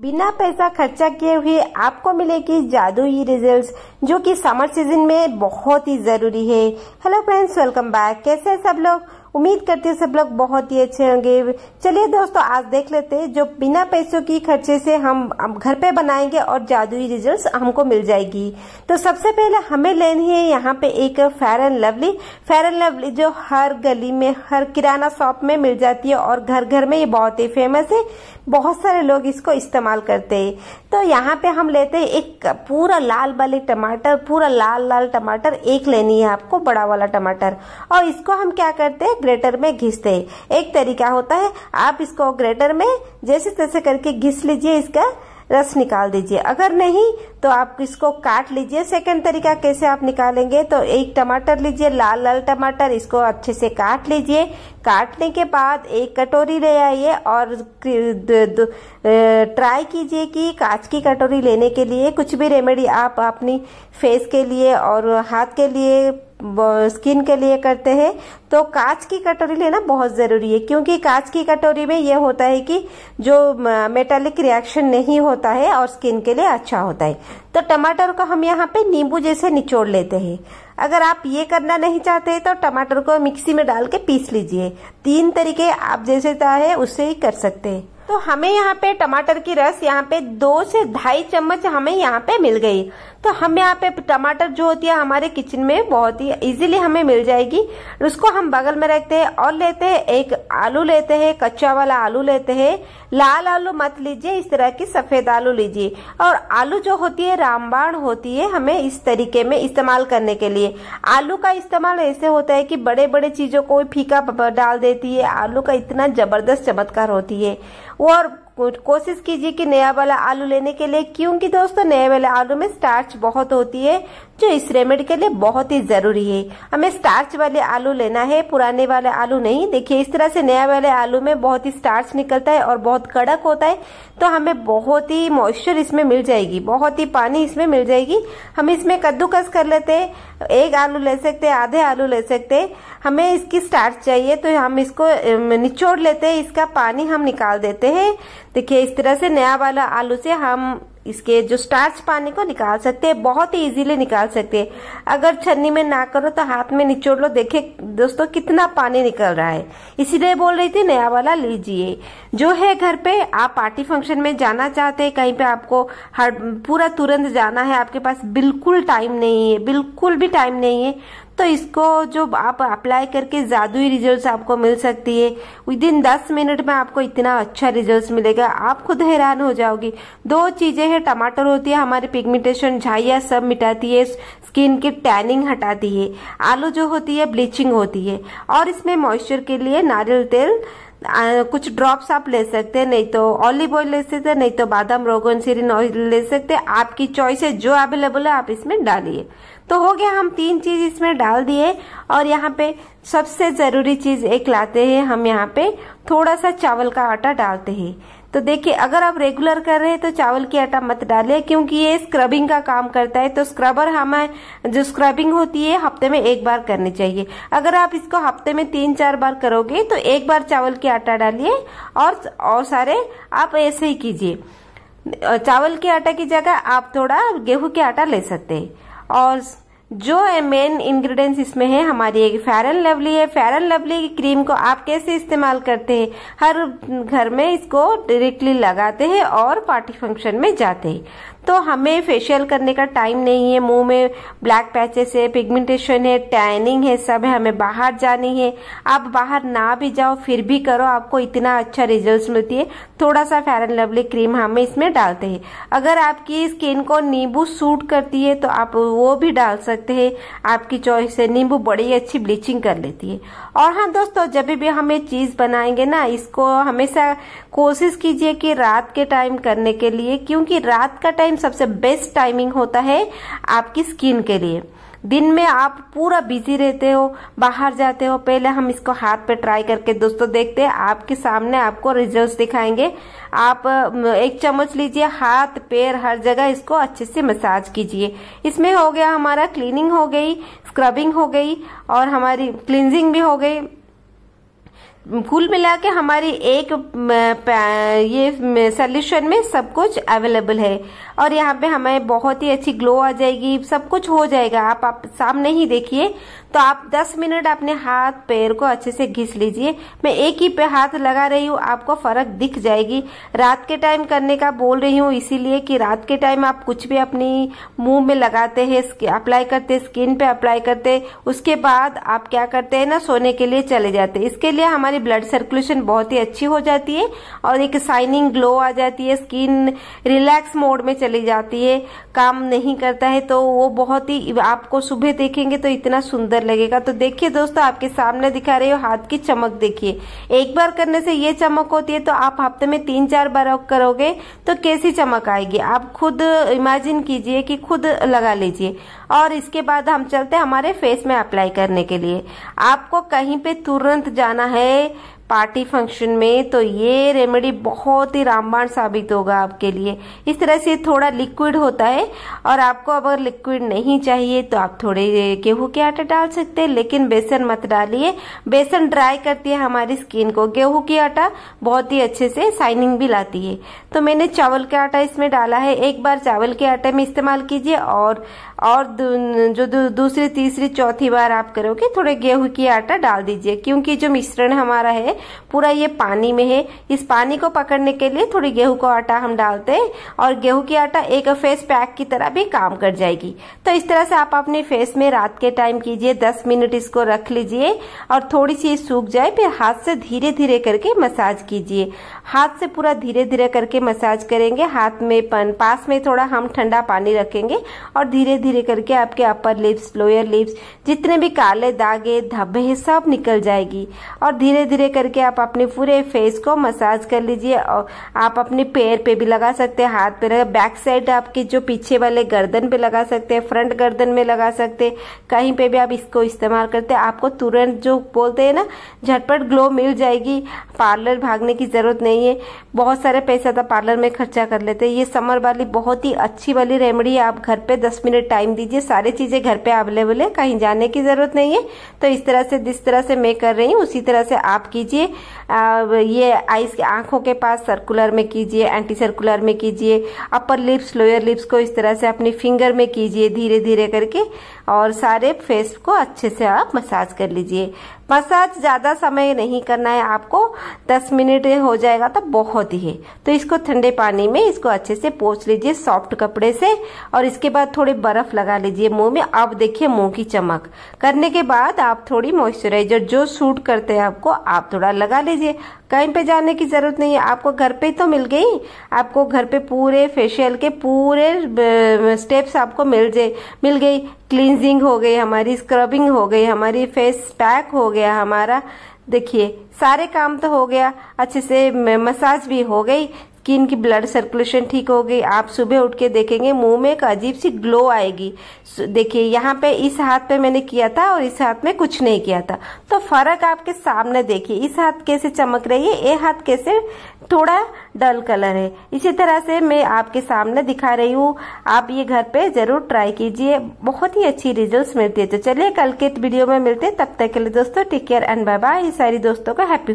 बिना पैसा खर्चा किए हुए आपको मिलेगी जादुई रिजल्ट्स जो कि समर सीजन में बहुत ही ज़रूरी है हेलो फ्रेंड्स वेलकम बैक कैसे हैं सब लोग उम्मीद करती हूँ सब लोग बहुत ही अच्छे होंगे चलिए दोस्तों आज देख लेते हैं जो बिना पैसों की खर्चे से हम घर पे बनाएंगे और जादुई रिजल्ट्स हमको मिल जाएगी तो सबसे पहले हमें लेनी है यहाँ पे एक fair and lovely fair and lovely जो हर गली में हर किराना शॉप में मिल जाती है और घर घर में ये बहुत ही फेमस है बहुत सारे लोग इसको इस्तेमाल करते हैं तो यहाँ पे हम लेते हैं एक पूरा लाल वाले टमाटर पूरा लाल लाल टमाटर एक लेनी है आपको बड़ा वाला टमाटर और इसको हम क्या करते हैं ग्रेटर में घिस दे एक तरीका होता है आप इसको ग्रेटर में जैसे तैसे करके घिस लीजिए इसका रस निकाल दीजिए अगर नहीं तो आप इसको काट लीजिए सेकंड तरीका कैसे आप निकालेंगे तो एक टमाटर लीजिए लाल लाल टमाटर इसको अच्छे से काट लीजिए काटने के बाद एक कटोरी ले आइए और ट्राई कीजिए कि कांच की कटोरी लेने के लिए कुछ भी रेमेडी आप अपनी फेस के लिए और हाथ के लिए स्किन के लिए करते हैं तो कांच की कटोरी लेना बहुत ज़रूरी है क्योंकि कांच की कटोरी में यह होता है कि जो मेटालिक रिएक्शन नहीं होता है और स्किन के लिए अच्छा होता है तो टमाटर को हम यहाँ पे नींबू जैसे निचोड़ लेते हैं अगर आप ये करना नहीं चाहते तो टमाटर को मिक्सी में डाल के पीस लीजिए तीन तरीके आप जैसे चाहे उससे ही कर सकते हैं तो हमें यहाँ पे टमाटर की रस यहाँ पे दो से ढाई चम्मच हमें यहाँ पे मिल गई तो हम यहाँ पे टमाटर जो होती है हमारे किचन में बहुत ही इजीली हमें मिल जाएगी उसको हम बगल में रखते हैं और लेते हैं एक आलू लेते हैं कच्चा वाला आलू लेते हैं लाल आलू मत लीजिए इस तरह की सफेद आलू लीजिए और आलू जो होती है रामबाण होती है हमें इस तरीके में इस्तेमाल करने के लिए आलू का इस्तेमाल ऐसे होता है कि बड़े बड़े चीजों को फीका डाल देती है आलू का इतना जबरदस्त चमत्कार होती है और कोशिश कीजिए कि नया वाला आलू लेने के लिए क्योंकि दोस्तों नए वाले आलू में स्टार्च बहुत होती है जो इस रेमेडी के लिए बहुत ही जरूरी है हमें स्टार्च वाले आलू लेना है पुराने वाले आलू नहीं देखिए इस तरह से नया वाले आलू में बहुत ही स्टार्च निकलता है और बहुत कड़क होता है तो हमें बहुत ही मॉइस्चर इसमें मिल जाएगी बहुत ही पानी इसमें मिल जाएगी हम इसमें कद्दूकस कर लेते हैं एक आलू ले सकते आधे आलू ले सकते हमें इसकी स्टार्च चाहिए तो हम इसको निचोड़ लेते हैं इसका पानी हम निकाल देते हैं देखिए इस तरह से नया वाला आलू से हम इसके जो स्टार्च पानी को निकाल सकते हैं बहुत ही इजीली निकाल सकते हैं अगर छन्नी में ना करो तो हाथ में निचोड़ लो देखे दोस्तों कितना पानी निकल रहा है इसीलिए बोल रही थी नया वाला लीजिए जो है घर पे आप पार्टी फंक्शन में जाना चाहते हैं कहीं पे आपको हर पूरा तुरंत जाना है आपके पास बिल्कुल टाइम नहीं है बिल्कुल भी टाइम नहीं है तो इसको जो आप अप्लाई करके जादुई रिजल्ट्स आपको मिल सकती है विद इन दस मिनट में आपको इतना अच्छा रिजल्ट्स मिलेगा आप खुद हैरान हो जाओगी दो चीज़ें हैं टमाटर होती है हमारे पिगमेंटेशन झाइया सब मिटाती है स्किन की टैनिंग हटाती है आलू जो होती है ब्लीचिंग होती है और इसमें मॉइस्चर के लिए नारियल तेल आ, कुछ ड्रॉप्स आप ले सकते हैं नहीं तो ऑलिव ऑयल ले सकते हैं नहीं तो बादाम रोगन सीरिन ऑयल ले सकते हैं आपकी चॉइस है जो अवेलेबल है आप इसमें डालिए तो हो गया हम तीन चीज इसमें डाल दिए और यहाँ पे सबसे जरूरी चीज एक लाते हैं हम यहाँ पे थोड़ा सा चावल का आटा डालते हैं तो देखिए अगर आप रेगुलर कर रहे हैं तो चावल की आटा मत डालें क्योंकि ये स्क्रबिंग का काम करता है तो स्क्रबर हमें जो स्क्रबिंग होती है हफ्ते में एक बार करनी चाहिए अगर आप इसको हफ्ते में तीन चार बार करोगे तो एक बार चावल की आटा डालिए और, और सारे आप ऐसे ही कीजिए चावल के आटा की जगह आप थोड़ा गेहूं के आटा ले सकते हैं और जो मेन इंग्रेडिएंट्स इसमें है हमारी एक एंड लवली है एंड लवली की क्रीम को आप कैसे इस्तेमाल करते हैं हर घर में इसको डायरेक्टली लगाते हैं और पार्टी फंक्शन में जाते हैं तो हमें फेशियल करने का टाइम नहीं है मुंह में ब्लैक पैचेस है पिगमेंटेशन है टैनिंग है सब है हमें बाहर जानी है आप बाहर ना भी जाओ फिर भी करो आपको इतना अच्छा रिजल्ट मिलती है थोड़ा सा फेयर एंड लवली क्रीम हमें इसमें डालते हैं अगर आपकी स्किन को नींबू सूट करती है तो आप वो भी डाल सकते हैं आपकी चॉइस है नींबू बड़ी अच्छी ब्लीचिंग कर लेती है और हाँ दोस्तों जब भी ये चीज़ बनाएंगे ना इसको हमेशा कोशिश कीजिए कि रात के टाइम करने के लिए क्योंकि रात का टाइम टाइम सबसे बेस्ट टाइमिंग होता है आपकी स्किन के लिए दिन में आप पूरा बिजी रहते हो बाहर जाते हो पहले हम इसको हाथ पे ट्राई करके दोस्तों देखते हैं आपके सामने आपको रिजल्ट्स दिखाएंगे आप एक चम्मच लीजिए हाथ पैर हर जगह इसको अच्छे से मसाज कीजिए इसमें हो गया हमारा क्लीनिंग हो गई स्क्रबिंग हो गई और हमारी क्लिनजिंग भी हो गई कुल मिला के हमारी एक ये सोल्यूशन में सब कुछ अवेलेबल है और यहाँ पे हमें बहुत ही अच्छी ग्लो आ जाएगी सब कुछ हो जाएगा आप आप सामने ही देखिए तो आप 10 मिनट अपने हाथ पैर को अच्छे से घिस लीजिए मैं एक ही पे हाथ लगा रही हूँ आपको फर्क दिख जाएगी रात के टाइम करने का बोल रही हूँ इसीलिए कि रात के टाइम आप कुछ भी अपनी मुंह में लगाते हैं अप्लाई करते स्किन पे अप्लाई करते उसके बाद आप क्या करते है ना सोने के लिए चले जाते इसके लिए हमारी हमारी ब्लड सर्कुलेशन बहुत ही अच्छी हो जाती है और एक शाइनिंग ग्लो आ जाती है स्किन रिलैक्स मोड में चली जाती है काम नहीं करता है तो वो बहुत ही आपको सुबह देखेंगे तो इतना सुंदर लगेगा तो देखिए दोस्तों आपके सामने दिखा रहे हो हाथ की चमक देखिए एक बार करने से ये चमक होती है तो आप हफ्ते में तीन चार बार करोगे तो कैसी चमक आएगी आप खुद इमेजिन कीजिए कि खुद लगा लीजिए और इसके बाद हम चलते हैं हमारे फेस में अप्लाई करने के लिए आपको कहीं पे तुरंत जाना है पार्टी फंक्शन में तो ये रेमेडी बहुत ही रामबाण साबित होगा आपके लिए इस तरह से थोड़ा लिक्विड होता है और आपको अगर लिक्विड नहीं चाहिए तो आप थोड़े गेहूं के आटे डाल सकते हैं लेकिन बेसन मत डालिए बेसन ड्राई करती है हमारी स्किन को गेहूं की आटा बहुत ही अच्छे से शाइनिंग भी लाती है तो मैंने चावल का आटा इसमें डाला है एक बार चावल के आटे में इस्तेमाल कीजिए और और जो दूसरी तीसरी चौथी बार आप करोगे थोड़े गेहूं की आटा डाल दीजिए क्योंकि जो मिश्रण हमारा है पूरा ये पानी में है इस पानी को पकड़ने के लिए थोड़ी गेहूं का आटा हम डालते हैं और गेहूं की आटा एक फेस पैक की तरह भी काम कर जाएगी तो इस तरह से आप अपने फेस में रात के टाइम कीजिए दस मिनट इसको रख लीजिए और थोड़ी सी सूख जाए फिर हाथ से धीरे धीरे करके मसाज कीजिए हाथ से पूरा धीरे धीरे करके मसाज करेंगे हाथ में पास में थोड़ा हम ठंडा पानी रखेंगे और धीरे धीरे करके आपके अपर लिप्स लोअर लिप्स जितने भी काले दागे धब्बे हैं सब निकल जाएगी और धीरे धीरे करके आप अपने पूरे फेस को मसाज कर लीजिए और आप अपने पैर पे भी लगा सकते हैं हाथ पे बैक साइड आपके जो पीछे वाले गर्दन पे लगा सकते हैं फ्रंट गर्दन में लगा सकते हैं कहीं पे भी आप इसको इस्तेमाल करते हैं आपको तुरंत जो बोलते हैं ना झटपट ग्लो मिल जाएगी पार्लर भागने की ज़रूरत नहीं है बहुत सारे पैसा था तो पार्लर में खर्चा कर लेते हैं ये समर वाली बहुत ही अच्छी वाली रेमेडी आप घर पे दस मिनट टाइम दीजिए सारे चीज़ें घर पे अवेलेबल है कहीं जाने की ज़रूरत नहीं है तो इस तरह से जिस तरह से मैं कर रही हूँ उसी तरह से आप कीजिए ये आइस के आंखों के पास सर्कुलर में कीजिए एंटी सर्कुलर में कीजिए अपर लिप्स लोअर लिप्स को इस तरह से अपनी फिंगर में कीजिए धीरे धीरे करके और सारे फेस को अच्छे से आप मसाज कर लीजिए मसाज ज़्यादा समय नहीं करना है आपको 10 मिनट हो जाएगा तो बहुत ही है तो इसको ठंडे पानी में इसको अच्छे से पोछ लीजिए सॉफ्ट कपड़े से और इसके बाद थोड़ी बर्फ लगा लीजिए मुंह में अब देखिए मुंह की चमक करने के बाद आप थोड़ी मॉइस्चराइजर जो सूट करते हैं आपको आप थोड़ा लगा लीजिए कहीं पे जाने की जरूरत नहीं है आपको घर पे तो मिल गई आपको घर पे पूरे फेशियल के पूरे स्टेप्स आपको मिल जाए मिल गई क्लिनजिंग हो गई हमारी स्क्रबिंग हो गई हमारी फेस पैक हो गया हमारा देखिए सारे काम तो हो गया अच्छे से मसाज भी हो गई कि इनकी ब्लड सर्कुलेशन ठीक हो गई आप सुबह उठ के देखेंगे मुंह में एक अजीब सी ग्लो आएगी देखिए यहाँ पे इस हाथ पे मैंने किया था और इस हाथ में कुछ नहीं किया था तो फर्क आपके सामने देखिए इस हाथ कैसे चमक रही है ये हाथ कैसे थोड़ा डल कलर है इसी तरह से मैं आपके सामने दिखा रही हूँ आप ये घर पे जरूर ट्राई कीजिए बहुत ही अच्छी रिजल्ट मिलती है तो चलिए कल के वीडियो में मिलते हैं तब तक के लिए दोस्तों take care and bye bye सारी दोस्तों का हैप्पी